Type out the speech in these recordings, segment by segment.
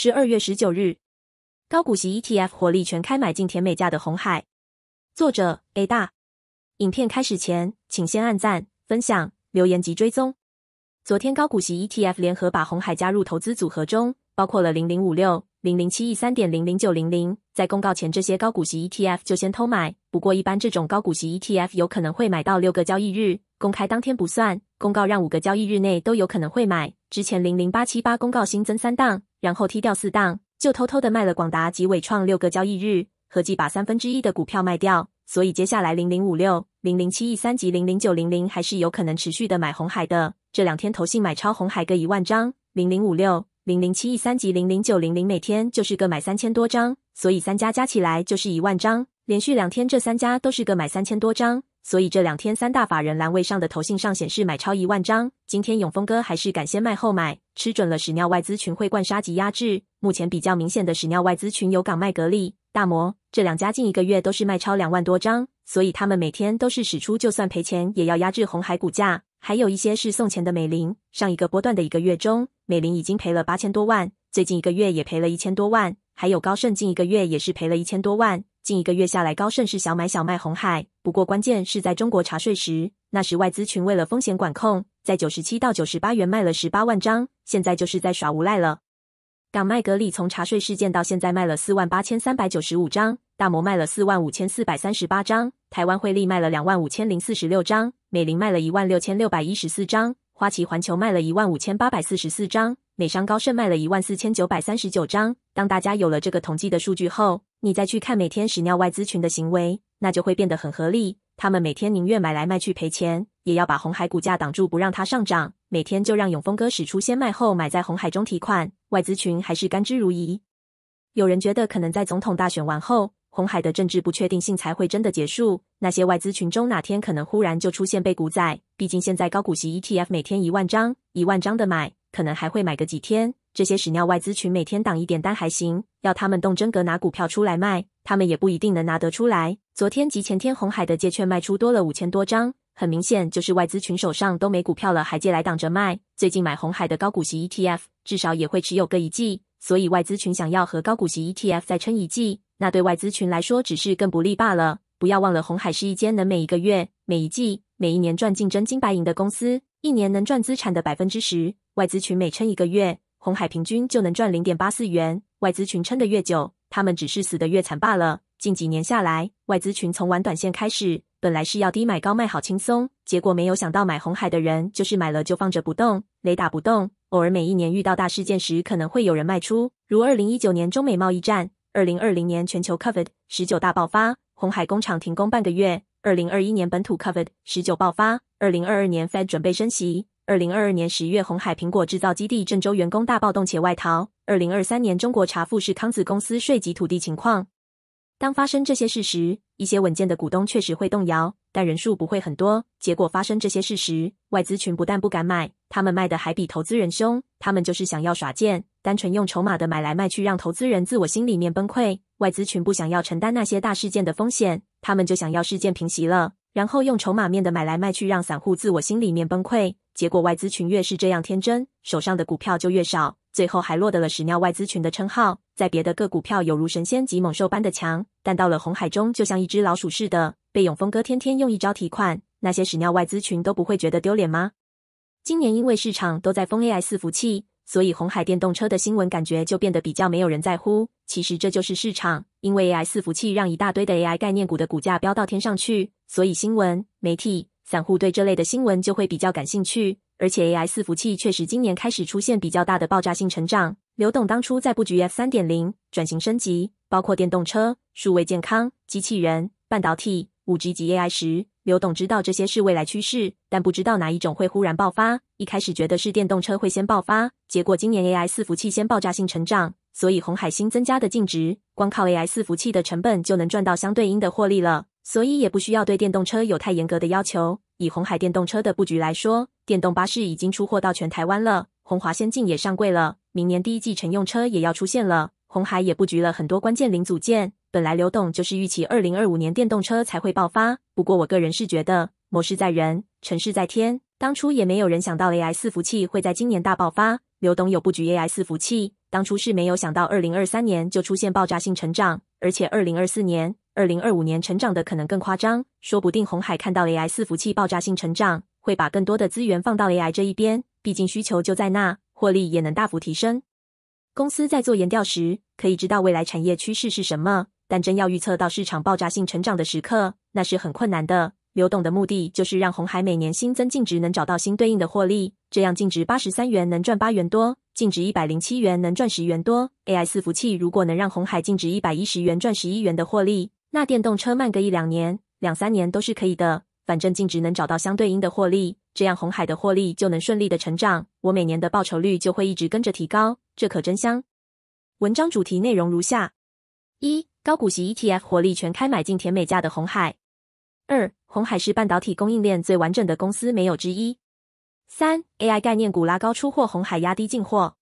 十二月十九日，高股息 ETF 火力全开，买进甜美价的红海。作者 A 大。影片开始前，请先按赞、分享、留言及追踪。昨天高股息 ETF 联合把红海加入投资组合中，包括了零零五六、零零七亿三点零零九零零。在公告前，这些高股息 ETF 就先偷买。不过，一般这种高股息 ETF 有可能会买到六个交易日，公开当天不算。公告让五个交易日内都有可能会买。之前零零八七八公告新增三档。然后踢掉四档，就偷偷的卖了广达及伟创六个交易日，合计把三分之一的股票卖掉。所以接下来零零五六、零零七一三及零零九零零还是有可能持续的买红海的。这两天投信买超红海各一万张，零零五六、零零七一三及零零九零零每天就是个买三千多张，所以三家加起来就是一万张。连续两天这三家都是个买三千多张。所以这两天三大法人栏位上的头信上显示买超一万张，今天永丰哥还是敢先卖后买，吃准了屎尿外资群会灌沙及压制。目前比较明显的屎尿外资群有港麦格力、大摩这两家，近一个月都是卖超两万多张，所以他们每天都是使出，就算赔钱也要压制红海股价。还有一些是送钱的美林，上一个波段的一个月中，美林已经赔了八千多万，最近一个月也赔了一千多万，还有高盛近一个月也是赔了一千多万。近一个月下来，高盛是小买小麦红海。不过关键是在中国查税时，那时外资群为了风险管控，在九十七到九十八元卖了十八万张。现在就是在耍无赖了。港麦格里从查税事件到现在卖了四万八千三百九十五张，大摩卖了四万五千四百三十八张，台湾汇利卖了两万五千零四十六张，美林卖了一万六千六百一十四张，花旗环球卖了一万五千八百四十四张，美商高盛卖了一万四千九百三十九张。当大家有了这个统计的数据后。你再去看每天屎尿外资群的行为，那就会变得很合理。他们每天宁愿买来卖去赔钱，也要把红海股价挡住，不让它上涨。每天就让永丰哥使出先卖后买，在红海中提款。外资群还是甘之如饴。有人觉得，可能在总统大选完后，红海的政治不确定性才会真的结束。那些外资群中，哪天可能忽然就出现被股仔？毕竟现在高股息 ETF 每天一万张，一万张的买，可能还会买个几天。这些屎尿外资群每天挡一点单还行，要他们动真格拿股票出来卖，他们也不一定能拿得出来。昨天及前天红海的借券卖出多了五千多张，很明显就是外资群手上都没股票了，还借来挡着卖。最近买红海的高股息 ETF，至少也会持有个一季，所以外资群想要和高股息 ETF 再撑一季，那对外资群来说只是更不利罢了。不要忘了，红海是一间能每一个月、每一季、每一年赚进真金白银的公司，一年能赚资产的百分之十，外资群每撑一个月。红海平均就能赚零点八四元，外资群撑得越久，他们只是死得越惨罢了。近几年下来，外资群从玩短线开始，本来是要低买高卖，好轻松，结果没有想到买红海的人就是买了就放着不动，雷打不动。偶尔每一年遇到大事件时，可能会有人卖出，如二零一九年中美贸易战，二零二零年全球 COVID 十九大爆发，红海工厂停工半个月；二零二一年本土 COVID 十九爆发，二零二二年 Fed 准备升息。二零二二年十月，红海苹果制造基地郑州员工大暴动且外逃。二零二三年，中国查富士康子公司税及土地情况。当发生这些事时，一些稳健的股东确实会动摇，但人数不会很多。结果发生这些事时，外资群不但不敢买，他们卖的还比投资人凶。他们就是想要耍贱，单纯用筹码的买来卖去，让投资人自我心里面崩溃。外资群不想要承担那些大事件的风险，他们就想要事件平息了。然后用筹码面的买来卖去，让散户自我心里面崩溃。结果外资群越是这样天真，手上的股票就越少，最后还落得了屎尿外资群的称号。在别的个股票犹如神仙及猛兽般的强，但到了红海中，就像一只老鼠似的，被永丰哥天天用一招提款。那些屎尿外资群都不会觉得丢脸吗？今年因为市场都在封 AI 四服务器，所以红海电动车的新闻感觉就变得比较没有人在乎。其实这就是市场，因为 AI 四服务器让一大堆的 AI 概念股的股价飙到天上去。所以，新闻媒体散户对这类的新闻就会比较感兴趣。而且，AI 伺服器确实今年开始出现比较大的爆炸性成长。刘董当初在布局 F 三点零转型升级，包括电动车、数位健康、机器人、半导体、五 G 及 AI 时，刘董知道这些是未来趋势，但不知道哪一种会忽然爆发。一开始觉得是电动车会先爆发，结果今年 AI 伺服器先爆炸性成长，所以红海新增加的净值，光靠 AI 伺服器的成本就能赚到相对应的获利了。所以也不需要对电动车有太严格的要求。以红海电动车的布局来说，电动巴士已经出货到全台湾了，红华先进也上柜了，明年第一季乘用车也要出现了。红海也布局了很多关键零组件。本来刘董就是预期二零二五年电动车才会爆发，不过我个人是觉得，谋事在人，成事在天。当初也没有人想到 AI 四服器会在今年大爆发。刘董有布局 AI 四服器，当初是没有想到二零二三年就出现爆炸性成长，而且二零二四年。二零二五年成长的可能更夸张，说不定红海看到 AI 伺服器爆炸性成长，会把更多的资源放到 AI 这一边。毕竟需求就在那，获利也能大幅提升。公司在做研调时，可以知道未来产业趋势是什么，但真要预测到市场爆炸性成长的时刻，那是很困难的。刘董的目的就是让红海每年新增净值能找到新对应的获利，这样净值八十三元能赚八元多，净值一百零七元能赚十元多。AI 伺服器如果能让红海净值一百一十元赚十一元的获利。那电动车慢个一两年、两三年都是可以的，反正净值能找到相对应的获利，这样红海的获利就能顺利的成长。我每年的报酬率就会一直跟着提高，这可真香。文章主题内容如下：一、高股息 ETF 火力全开，买进甜美价的红海；二、红海是半导体供应链最完整的公司，没有之一；三、AI 概念股拉高出货，红海压低进货。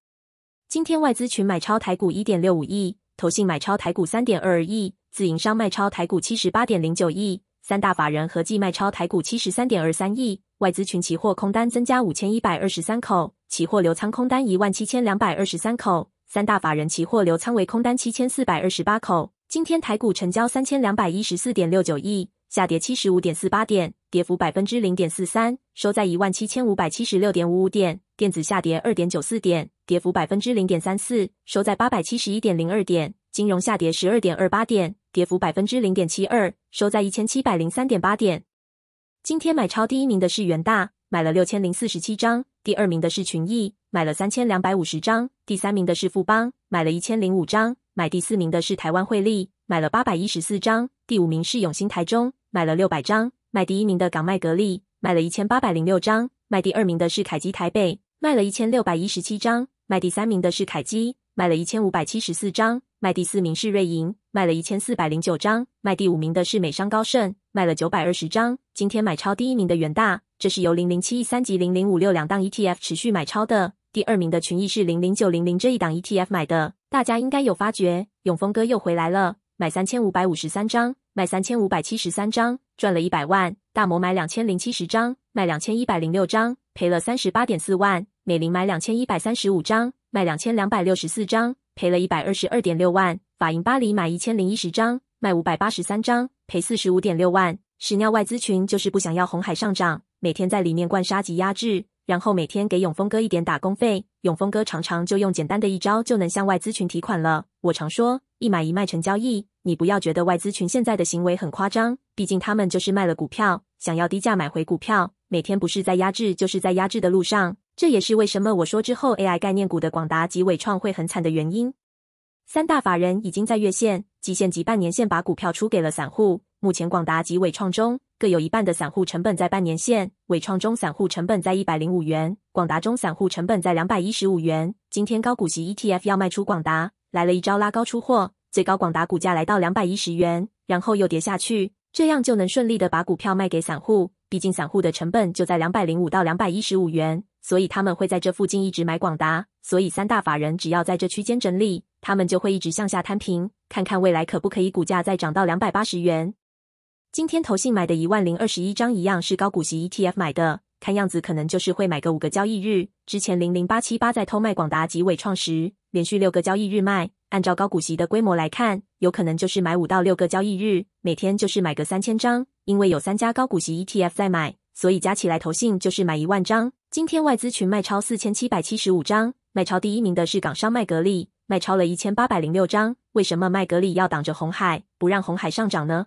今天外资群买超台股1.65亿，投信买超台股3.22亿。自营商卖超台股七十八点零九亿，三大法人合计卖超台股七十三点二三亿，外资群期货空单增加五千一百二十三口，期货留仓空单一万七千两百二十三口，三大法人期货留仓为空单七千四百二十八口。今天台股成交三千两百一十四点六九亿，下跌七十五点四八点，跌幅百分之零点四三，收在一万七千五百七十六点五五点，电子下跌二点九四点，跌幅百分之零点三四，收在八百七十一点零二点。金融下跌十二点二八点，跌幅百分之零点七二，收在一千七百零三点八点。今天买超第一名的是元大，买了六千零四十七张；第二名的是群益，买了三千两百五十张；第三名的是富邦，买了一千零五张；买第四名的是台湾汇利，买了八百一十四张；第五名是永兴台中，买了六百张；卖第一名的港麦格力，买了一千八百零六张；卖第二名的是凯基台北，卖了一千六百一十七张；卖第三名的是凯基。卖了一千五百七十四张，卖第四名是瑞银，卖了一千四百零九张，卖第五名的是美商高盛，卖了九百二十张。今天买超第一名的远大，这是由零零七一三级零零五六两档 ETF 持续买超的。第二名的群益是零零九零零这一档 ETF 买的。大家应该有发觉，永丰哥又回来了，买三千五百五十三张，卖三千五百七十三张，赚了一百万。大摩买两千零七十张，卖两千一百零六张，赔了三十八点四万。美林买两千一百三十五张。卖两千两百六十四张，赔了一百二十二点六万。法银巴黎买一千零一十张，卖五百八十三张，赔四十五点六万。屎尿外资群就是不想要红海上涨，每天在里面灌沙及压制，然后每天给永丰哥一点打工费。永丰哥常常就用简单的一招就能向外资群提款了。我常说，一买一卖成交易。你不要觉得外资群现在的行为很夸张，毕竟他们就是卖了股票，想要低价买回股票，每天不是在压制，就是在压制的路上。这也是为什么我说之后 AI 概念股的广达及伟创会很惨的原因。三大法人已经在月线、季线及半年线把股票出给了散户。目前广达及伟创中各有一半的散户成本在半年线，伟创中散户成本在一百零五元，广达中散户成本在两百一十五元。今天高股息 ETF 要卖出广达，来了一招拉高出货，最高广达股价来到两百一十元，然后又跌下去，这样就能顺利的把股票卖给散户。毕竟散户的成本就在两百零五到两百一十五元。所以他们会在这附近一直买广达，所以三大法人只要在这区间整理，他们就会一直向下摊平，看看未来可不可以股价再涨到两百八十元。今天投信买的一万零二十一张，一样是高股息 ETF 买的，看样子可能就是会买个五个交易日。之前零零八七八在偷卖广达及伟创时，连续六个交易日卖，按照高股息的规模来看，有可能就是买五到六个交易日，每天就是买个三千张，因为有三家高股息 ETF 在买，所以加起来投信就是买一万张。今天外资群卖超四千七百七十五张，卖超第一名的是港商麦格利，卖超了一千八百零六张。为什么麦格利要挡着红海，不让红海上涨呢？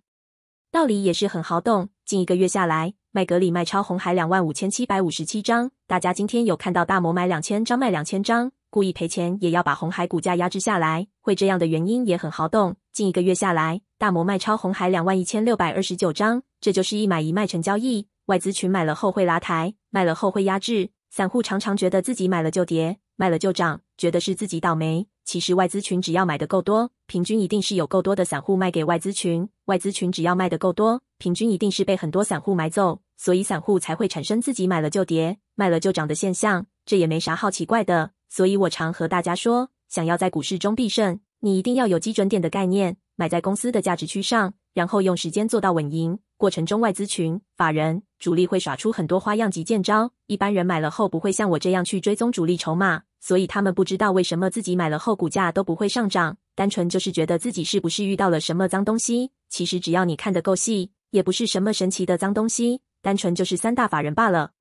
道理也是很好懂。近一个月下来，麦格利卖超红海两万五千七百五十七张。大家今天有看到大摩买两千张，卖两千张，故意赔钱也要把红海股价压制下来。会这样的原因也很好懂。近一个月下来，大摩卖超红海两万一千六百二十九张，这就是一买一卖成交易。外资群买了后会拉抬，卖了后会压制散户，常常觉得自己买了就跌，卖了就涨，觉得是自己倒霉。其实外资群只要买的够多，平均一定是有够多的散户卖给外资群；外资群只要卖的够多，平均一定是被很多散户买走。所以散户才会产生自己买了就跌，卖了就涨的现象，这也没啥好奇怪的。所以我常和大家说，想要在股市中必胜，你一定要有基准点的概念，买在公司的价值区上，然后用时间做到稳赢。过程中，外资群法人主力会耍出很多花样及见招，一般人买了后不会像我这样去追踪主力筹码，所以他们不知道为什么自己买了后股价都不会上涨，单纯就是觉得自己是不是遇到了什么脏东西。其实只要你看得够细，也不是什么神奇的脏东西，单纯就是三大法人罢了。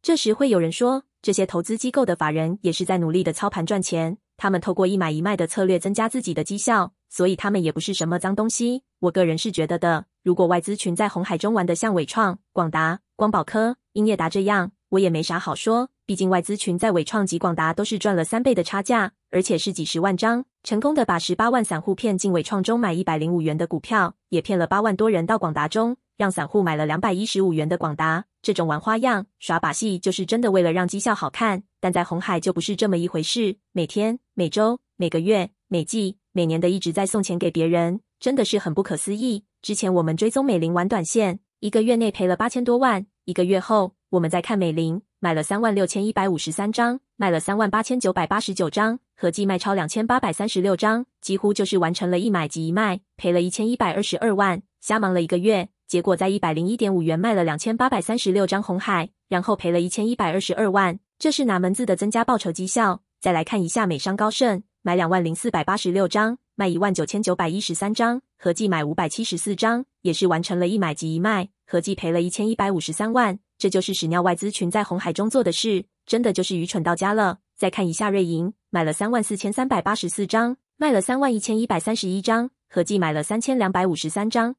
这时会有人说，这些投资机构的法人也是在努力的操盘赚钱，他们透过一买一卖的策略增加自己的绩效，所以他们也不是什么脏东西。我个人是觉得的。如果外资群在红海中玩的像伟创、广达、光宝科、英业达这样，我也没啥好说。毕竟外资群在伟创及广达都是赚了三倍的差价，而且是几十万张，成功的把十八万散户骗进伟创中买一百零五元的股票，也骗了八万多人到广达中，让散户买了两百一十五元的广达。这种玩花样、耍把戏，就是真的为了让绩效好看。但在红海就不是这么一回事，每天、每周、每个月、每季、每年的一直在送钱给别人，真的是很不可思议。之前我们追踪美林玩短线，一个月内赔了八千多万。一个月后，我们再看美林，买了三万六千一百五十三张，卖了三万八千九百八十九张，合计卖超两千八百三十六张，几乎就是完成了一买即一卖，赔了一千一百二十二万，瞎忙了一个月。结果在一百零一点五元卖了两千八百三十六张红海，然后赔了一千一百二十二万，这是哪门子的增加报酬绩效？再来看一下美商高盛，买两万零四百八十六张。卖一万九千九百一十三张，合计买五百七十四张，也是完成了一买即一卖，合计赔了一千一百五十三万。这就是屎尿外资群在红海中做的事，真的就是愚蠢到家了。再看一下瑞银，买了三万四千三百八十四张，卖了三万一千一百三十一张，合计买了三千两百五十三张，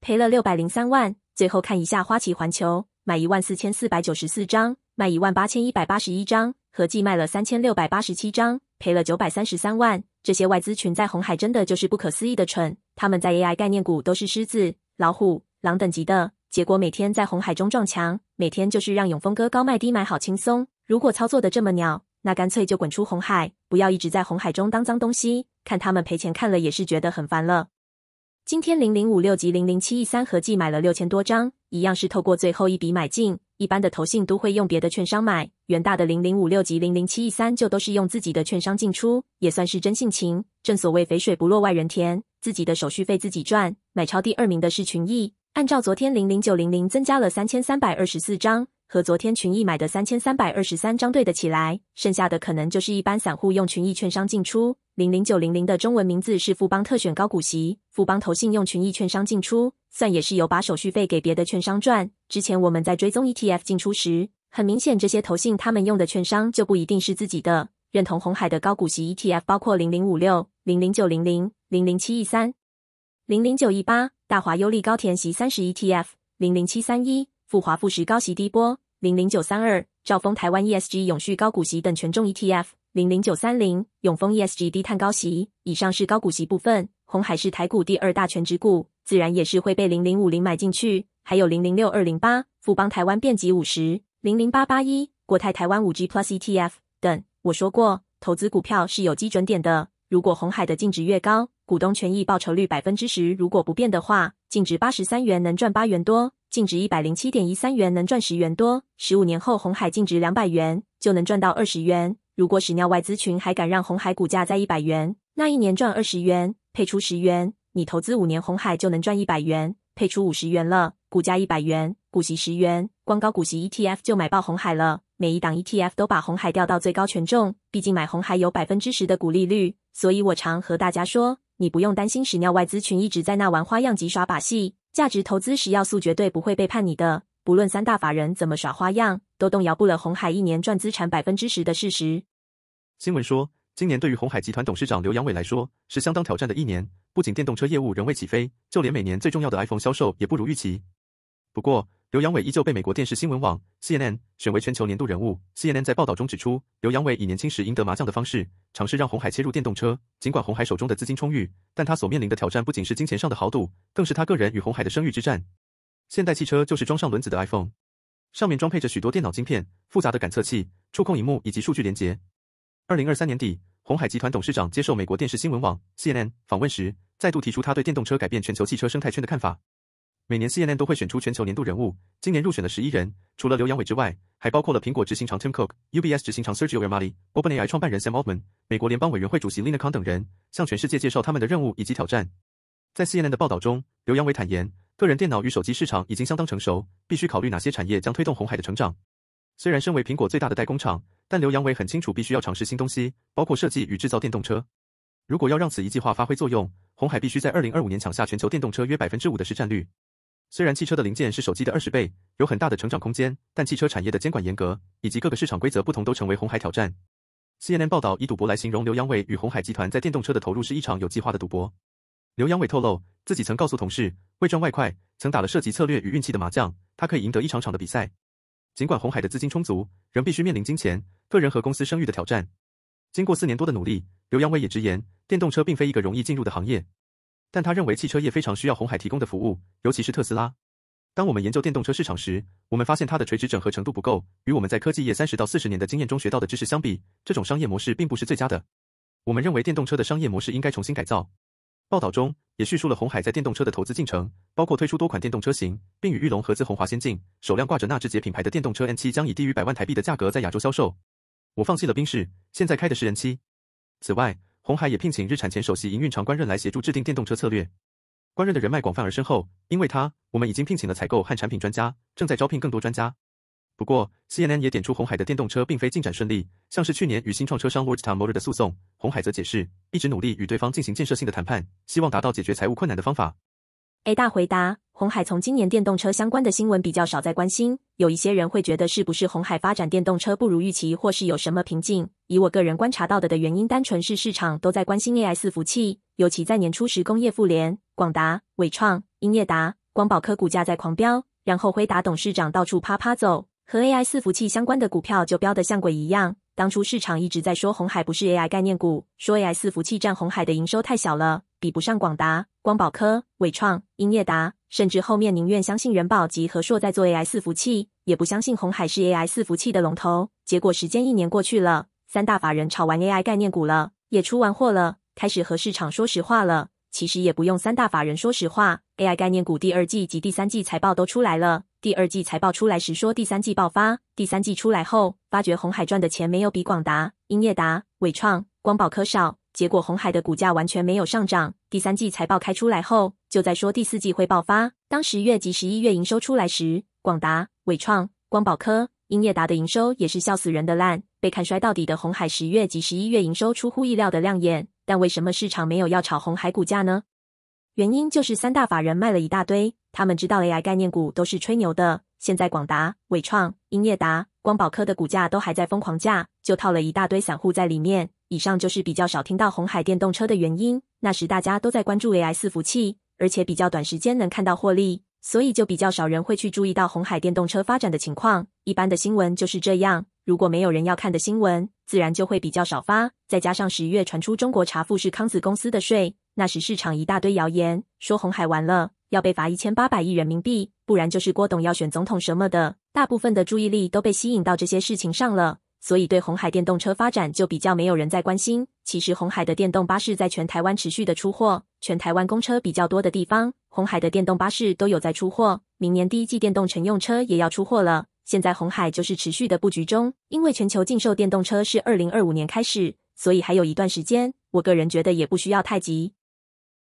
赔了六百零三万。最后看一下花旗环球，买一万四千四百九十四张，卖一万八千一百八十一张，合计卖了三千六百八十七张，赔了九百三十三万。这些外资群在红海真的就是不可思议的蠢，他们在 AI 概念股都是狮子、老虎、狼等级的，结果每天在红海中撞墙，每天就是让永丰哥高卖低买，好轻松。如果操作的这么鸟，那干脆就滚出红海，不要一直在红海中当脏东西。看他们赔钱，看了也是觉得很烦了。今天零零五六及零零七一三合计买了六千多张，一样是透过最后一笔买进。一般的投信都会用别的券商买，元大的零零五六及零零七一三就都是用自己的券商进出，也算是真性情。正所谓肥水不落外人田，自己的手续费自己赚。买超第二名的是群益，按照昨天零零九零零增加了三千三百二十四张。和昨天群益买的三千三百二十三张对的起来，剩下的可能就是一般散户用群益券商进出。零零九零零的中文名字是富邦特选高股息，富邦投信用群益券商进出，算也是有把手续费给别的券商赚。之前我们在追踪 ETF 进出时，很明显这些投信他们用的券商就不一定是自己的。认同红海的高股息 ETF 包括零零五六、零零九零零、零零七一三、零零九一八，大华优利高田席三十 ETF 零零七三一。富华富时高息低波零零九三二，兆丰台湾 ESG 永续高股息等权重 ETF 零零九三零，永丰 ESG 低碳高息。以上是高股息部分。红海是台股第二大全值股，自然也是会被零零五零买进去。还有零零六二零八，富邦台湾变级五十零零八八一，国泰台湾五 G Plus ETF 等。我说过，投资股票是有基准点的。如果红海的净值越高，股东权益报酬率百分之十如果不变的话，净值八十三元能赚八元多。净值一百零七点一三元，能赚十元多。十五年后，红海净值两百元，就能赚到二十元。如果屎尿外资群还敢让红海股价在一百元，那一年赚二十元，配出十元，你投资五年，红海就能赚一百元，配出五十元了。股价一百元，股息十元，光高股息 ETF 就买爆红海了。每一档 ETF 都把红海调到最高权重，毕竟买红海有百分之十的股利率。所以我常和大家说，你不用担心屎尿外资群一直在那玩花样、级耍把戏。价值投资十要素绝对不会背叛你的，不论三大法人怎么耍花样，都动摇不了红海一年赚资产百分之十的事实。新闻说，今年对于红海集团董事长刘阳伟来说是相当挑战的一年，不仅电动车业务仍未起飞，就连每年最重要的 iPhone 销售也不如预期。不过，刘阳伟依旧被美国电视新闻网 CNN 选为全球年度人物。CNN 在报道中指出，刘阳伟以年轻时赢得麻将的方式，尝试让红海切入电动车。尽管红海手中的资金充裕，但他所面临的挑战不仅是金钱上的豪赌，更是他个人与红海的声誉之战。现代汽车就是装上轮子的 iPhone，上面装配着许多电脑晶片、复杂的感测器、触控荧幕以及数据连接。二零二三年底，红海集团董事长接受美国电视新闻网 CNN 访问时，再度提出他对电动车改变全球汽车生态圈的看法。每年 C N N 都会选出全球年度人物，今年入选的十一人，除了刘阳伟之外，还包括了苹果执行长 Tim Cook、U B S 执行长 Sergio r m a n i OpenAI 创办人 Sam Altman、美国联邦委员会主席 Linda Con 等人，向全世界介绍他们的任务以及挑战。在 C N N 的报道中，刘阳伟坦言，个人电脑与手机市场已经相当成熟，必须考虑哪些产业将推动红海的成长。虽然身为苹果最大的代工厂，但刘阳伟很清楚，必须要尝试新东西，包括设计与制造电动车。如果要让此一计划发挥作用，红海必须在二零二五年抢下全球电动车约百分之五的市占率。虽然汽车的零件是手机的二十倍，有很大的成长空间，但汽车产业的监管严格以及各个市场规则不同，都成为红海挑战。CNN 报道以赌博来形容刘阳伟与红海集团在电动车的投入是一场有计划的赌博。刘阳伟透露，自己曾告诉同事，为赚外快，曾打了涉及策略与运气的麻将，他可以赢得一场场的比赛。尽管红海的资金充足，仍必须面临金钱、个人和公司声誉的挑战。经过四年多的努力，刘阳伟也直言，电动车并非一个容易进入的行业。但他认为汽车业非常需要红海提供的服务，尤其是特斯拉。当我们研究电动车市场时，我们发现它的垂直整合程度不够，与我们在科技业三十到四十年的经验中学到的知识相比，这种商业模式并不是最佳的。我们认为电动车的商业模式应该重新改造。报道中也叙述了红海在电动车的投资进程，包括推出多款电动车型，并与裕隆合资红华先进首辆挂着纳智捷品牌的电动车 N7 将以低于百万台币的价格在亚洲销售。我放弃了冰室，现在开的是 n 七。此外，红海也聘请日产前首席营运长官任来协助制定电动车策略。官任的人脉广泛而深厚，因为他，我们已经聘请了采购和产品专家，正在招聘更多专家。不过，CNN 也点出红海的电动车并非进展顺利，像是去年与新创车商 Woltam Motor 的诉讼，红海则解释一直努力与对方进行建设性的谈判，希望达到解决财务困难的方法。A 大回答：红海从今年电动车相关的新闻比较少，在关心有一些人会觉得是不是红海发展电动车不如预期，或是有什么瓶颈。以我个人观察到的的原因，单纯是市场都在关心 AI 四服气，器，尤其在年初时，工业富联、广达、伟创、英业达、光宝科股价在狂飙，然后辉达董事长到处啪啪走，和 AI 四服气器相关的股票就飙得像鬼一样。当初市场一直在说红海不是 AI 概念股，说 AI 四服气器占红海的营收太小了。比不上广达、光宝科、伟创、英业达，甚至后面宁愿相信人保及和硕在做 AI 四服器，也不相信红海是 AI 四服器的龙头。结果时间一年过去了，三大法人炒完 AI 概念股了，也出完货了，开始和市场说实话了。其实也不用三大法人说实话，AI 概念股第二季及第三季财报都出来了。第二季财报出来时说第三季爆发，第三季出来后发觉红海赚的钱没有比广达、英业达、伟创、光宝科少。结果，红海的股价完全没有上涨。第三季财报开出来后，就在说第四季会爆发。当十月及十一月营收出来时，广达、伟创、光宝科、英业达的营收也是笑死人的烂，被看衰到底的红海十月及十一月营收出乎意料的亮眼。但为什么市场没有要炒红海股价呢？原因就是三大法人卖了一大堆，他们知道 AI 概念股都是吹牛的。现在广达、伟创、英业达、光宝科的股价都还在疯狂价，就套了一大堆散户在里面。以上就是比较少听到红海电动车的原因。那时大家都在关注 AI 四服器，而且比较短时间能看到获利，所以就比较少人会去注意到红海电动车发展的情况。一般的新闻就是这样，如果没有人要看的新闻，自然就会比较少发。再加上十一月传出中国查富士康子公司的税，那时市场一大堆谣言，说红海完了，要被罚一千八百亿人民币，不然就是郭董要选总统什么的。大部分的注意力都被吸引到这些事情上了。所以对红海电动车发展就比较没有人在关心。其实红海的电动巴士在全台湾持续的出货，全台湾公车比较多的地方，红海的电动巴士都有在出货。明年第一季电动乘用车也要出货了。现在红海就是持续的布局中，因为全球禁售电动车是二零二五年开始，所以还有一段时间。我个人觉得也不需要太急。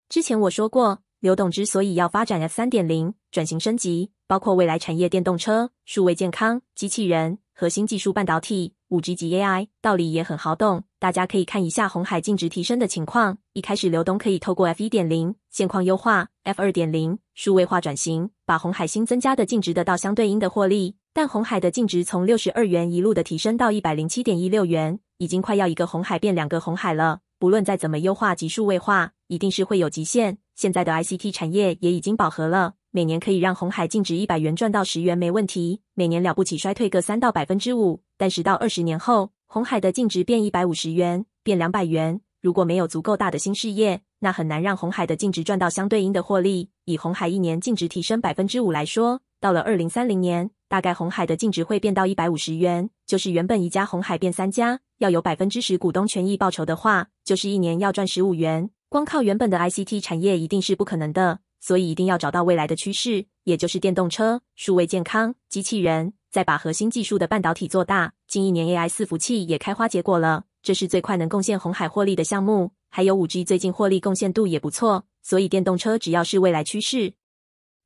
之前我说过，刘董之所以要发展 S 三点零转型升级，包括未来产业电动车、数位健康、机器人、核心技术半导体。五 G 及 AI 道理也很好懂，大家可以看一下红海净值提升的情况。一开始，刘东可以透过 F 一点零线框优化，F 二点零数位化转型，把红海新增加的净值得到相对应的获利。但红海的净值从六十二元一路的提升到一百零七点一六元，已经快要一个红海变两个红海了。不论再怎么优化及数位化，一定是会有极限。现在的 ICT 产业也已经饱和了。每年可以让红海净值一百元赚到十元没问题，每年了不起衰退个三到百分之五，但是到二十年后，红海的净值变一百五十元，变两百元。如果没有足够大的新事业，那很难让红海的净值赚到相对应的获利。以红海一年净值提升百分之五来说，到了二零三零年，大概红海的净值会变到一百五十元，就是原本一家红海变三家，要有百分之十股东权益报酬的话，就是一年要赚十五元，光靠原本的 ICT 产业一定是不可能的。所以一定要找到未来的趋势，也就是电动车、数位健康、机器人，再把核心技术的半导体做大。近一年 AI 伺服器也开花结果了，这是最快能贡献红海获利的项目。还有五 G，最近获利贡献度也不错。所以电动车只要是未来趋势，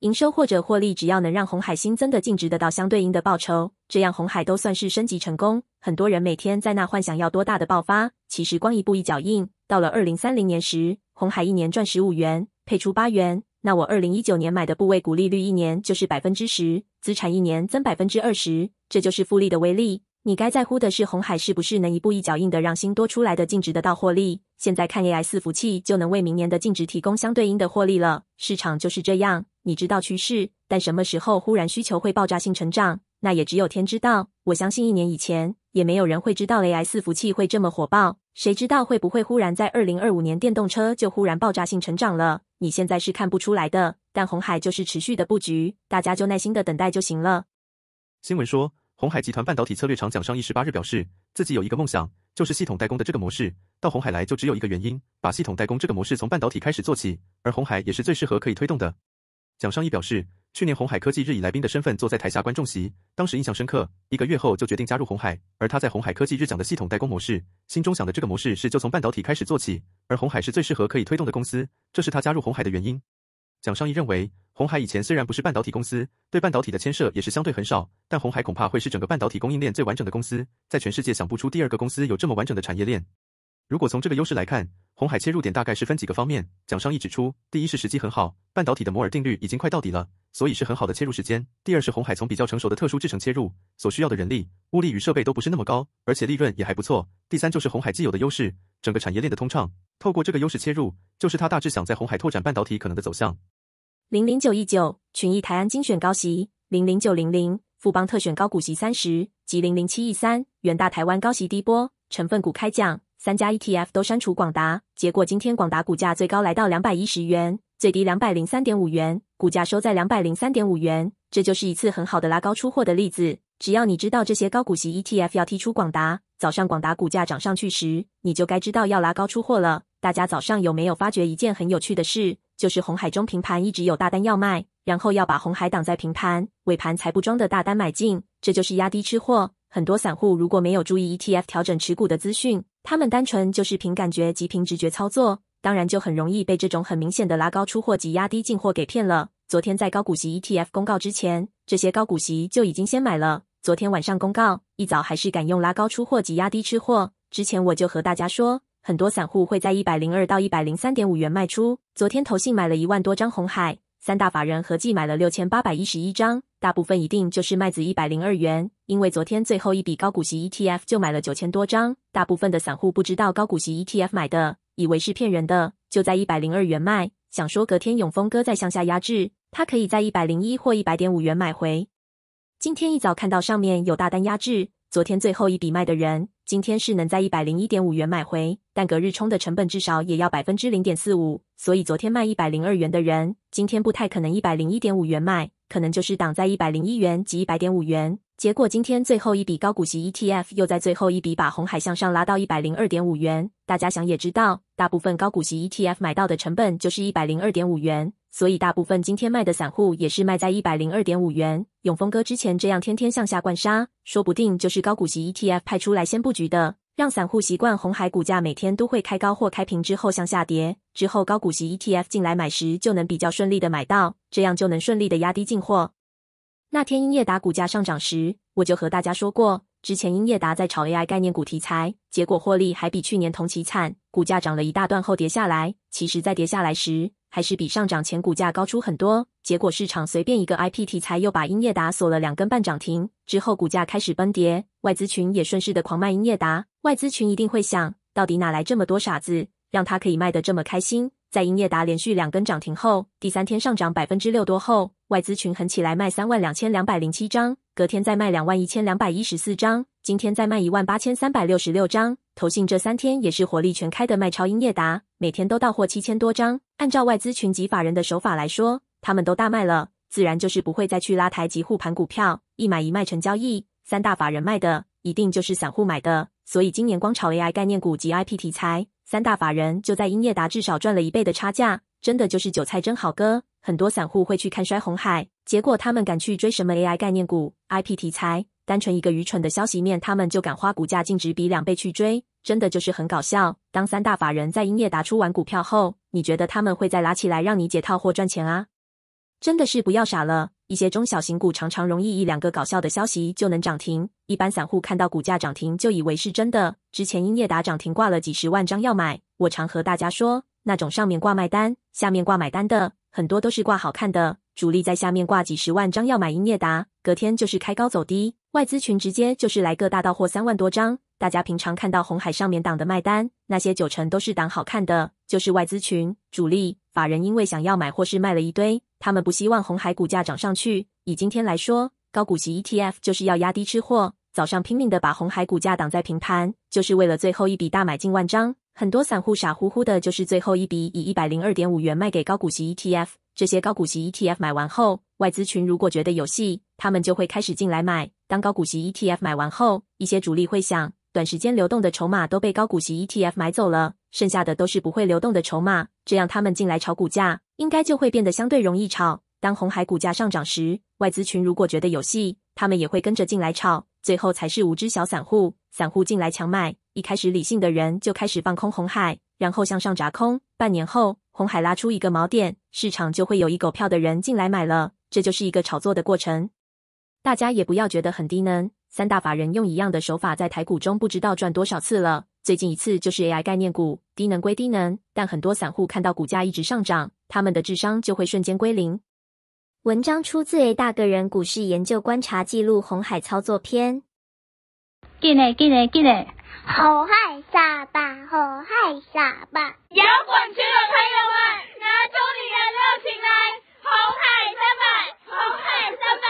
营收或者获利只要能让红海新增的净值得到相对应的报酬，这样红海都算是升级成功。很多人每天在那幻想要多大的爆发，其实光一步一脚印，到了二零三零年时，红海一年赚十五元，配出八元。那我二零一九年买的部位股利率一年就是百分之十，资产一年增百分之二十，这就是复利的威力。你该在乎的是红海是不是能一步一脚印的让新多出来的净值得到获利。现在看 A S 服务器就能为明年的净值提供相对应的获利了。市场就是这样，你知道趋势，但什么时候忽然需求会爆炸性成长，那也只有天知道。我相信一年以前。也没有人会知道 AI S 服务器会这么火爆，谁知道会不会忽然在二零二五年电动车就忽然爆炸性成长了？你现在是看不出来的，但红海就是持续的布局，大家就耐心的等待就行了。新闻说，红海集团半导体策略长蒋尚义十八日表示，自己有一个梦想，就是系统代工的这个模式到红海来，就只有一个原因，把系统代工这个模式从半导体开始做起，而红海也是最适合可以推动的。蒋尚义表示，去年红海科技日以来宾的身份坐在台下观众席，当时印象深刻。一个月后就决定加入红海。而他在红海科技日讲的系统代工模式，心中想的这个模式是就从半导体开始做起，而红海是最适合可以推动的公司，这是他加入红海的原因。蒋尚义认为，红海以前虽然不是半导体公司，对半导体的牵涉也是相对很少，但红海恐怕会是整个半导体供应链最完整的公司，在全世界想不出第二个公司有这么完整的产业链。如果从这个优势来看，红海切入点大概是分几个方面。蒋商议指出，第一是时机很好，半导体的摩尔定律已经快到底了，所以是很好的切入时间。第二是红海从比较成熟的特殊制程切入，所需要的人力、物力与设备都不是那么高，而且利润也还不错。第三就是红海既有的优势，整个产业链的通畅。透过这个优势切入，就是他大致想在红海拓展半导体可能的走向。零零九一九群益台安精选高息，零零九零零富邦特选高股息三十及零零七一三元大台湾高息低波成分股开奖。三家 E T F 都删除广达，结果今天广达股价最高来到两百一十元，最低两百零三点五元，股价收在两百零三点五元。这就是一次很好的拉高出货的例子。只要你知道这些高股息 E T F 要剔出广达，早上广达股价涨上去时，你就该知道要拉高出货了。大家早上有没有发觉一件很有趣的事？就是红海中平盘一直有大单要卖，然后要把红海挡在平盘，尾盘才不装的大单买进，这就是压低吃货。很多散户如果没有注意 E T F 调整持股的资讯。他们单纯就是凭感觉及凭直觉操作，当然就很容易被这种很明显的拉高出货及压低进货给骗了。昨天在高股息 ETF 公告之前，这些高股息就已经先买了。昨天晚上公告，一早还是敢用拉高出货及压低吃货。之前我就和大家说，很多散户会在一百零二到一百零三点五元卖出。昨天投信买了一万多张红海。三大法人合计买了六千八百一十一张，大部分一定就是麦子一百零二元，因为昨天最后一笔高股息 ETF 就买了九千多张，大部分的散户不知道高股息 ETF 买的，以为是骗人的，就在一百零二元卖，想说隔天永丰哥再向下压制，他可以在一百零一或一百点五元买回。今天一早看到上面有大单压制，昨天最后一笔卖的人。今天是能在一百零一点五元买回，但隔日冲的成本至少也要百分之零点四五，所以昨天卖一百零二元的人，今天不太可能一百零一点五元卖。可能就是挡在一百零一元及一百点五元，结果今天最后一笔高股息 ETF 又在最后一笔把红海向上拉到一百零二点五元。大家想也知道，大部分高股息 ETF 买到的成本就是一百零二点五元，所以大部分今天卖的散户也是卖在一百零二点五元。永丰哥之前这样天天向下灌杀，说不定就是高股息 ETF 派出来先布局的。让散户习惯红海股价每天都会开高或开平之后向下跌，之后高股息 ETF 进来买时就能比较顺利的买到，这样就能顺利的压低进货。那天英业达股价上涨时，我就和大家说过，之前英业达在炒 AI 概念股题材，结果获利还比去年同期惨，股价涨了一大段后跌下来，其实在跌下来时，还是比上涨前股价高出很多。结果市场随便一个 IP 题材，又把英业达锁了两根半涨停，之后股价开始崩跌，外资群也顺势的狂卖英业达。外资群一定会想到底哪来这么多傻子，让他可以卖的这么开心？在英业达连续两根涨停后，第三天上涨百分之六多后，外资群狠起来卖三万两千两百零七张，隔天再卖两万一千两百一十四张，今天再卖一万八千三百六十六张。投信这三天也是火力全开的卖超英业达，每天都到货七千多张。按照外资群及法人的手法来说。他们都大卖了，自然就是不会再去拉台及护盘股票，一买一卖成交易。三大法人卖的，一定就是散户买的。所以今年光炒 AI 概念股及 IP 题材，三大法人就在英业达至少赚了一倍的差价，真的就是韭菜真好割。很多散户会去看衰红海，结果他们敢去追什么 AI 概念股、IP 题材，单纯一个愚蠢的消息面，他们就敢花股价净值比两倍去追，真的就是很搞笑。当三大法人在英业达出完股票后，你觉得他们会再拉起来让你解套或赚钱啊？真的是不要傻了。一些中小型股常常容易一两个搞笑的消息就能涨停。一般散户看到股价涨停就以为是真的。之前英业达涨停挂了几十万张要买，我常和大家说，那种上面挂卖单，下面挂买单的，很多都是挂好看的。主力在下面挂几十万张要买英业达，隔天就是开高走低。外资群直接就是来个大到货三万多张。大家平常看到红海上面挡的卖单，那些九成都是挡好看的，就是外资群主力法人因为想要买或是卖了一堆。他们不希望红海股价涨上去。以今天来说，高股息 ETF 就是要压低吃货。早上拼命的把红海股价挡在平盘，就是为了最后一笔大买进万张。很多散户傻乎乎的，就是最后一笔以一百零二点五元卖给高股息 ETF。这些高股息 ETF 买完后，外资群如果觉得有戏，他们就会开始进来买。当高股息 ETF 买完后，一些主力会想。短时间流动的筹码都被高股息 ETF 买走了，剩下的都是不会流动的筹码。这样他们进来炒股价，应该就会变得相对容易炒。当红海股价上涨时，外资群如果觉得有戏，他们也会跟着进来炒。最后才是无知小散户，散户进来强买，一开始理性的人就开始放空红海，然后向上砸空。半年后，红海拉出一个锚点，市场就会有一狗票的人进来买了。这就是一个炒作的过程。大家也不要觉得很低能。三大法人用一样的手法在台股中不知道赚多少次了，最近一次就是 AI 概念股。低能归低能，但很多散户看到股价一直上涨，他们的智商就会瞬间归零。文章出自 A 大个人股市研究观察记录《红海操作篇》。进来进来进来！好害傻吧，好害傻吧！摇滚区的朋友们，拿出你的热情来！红海三百，红海三百。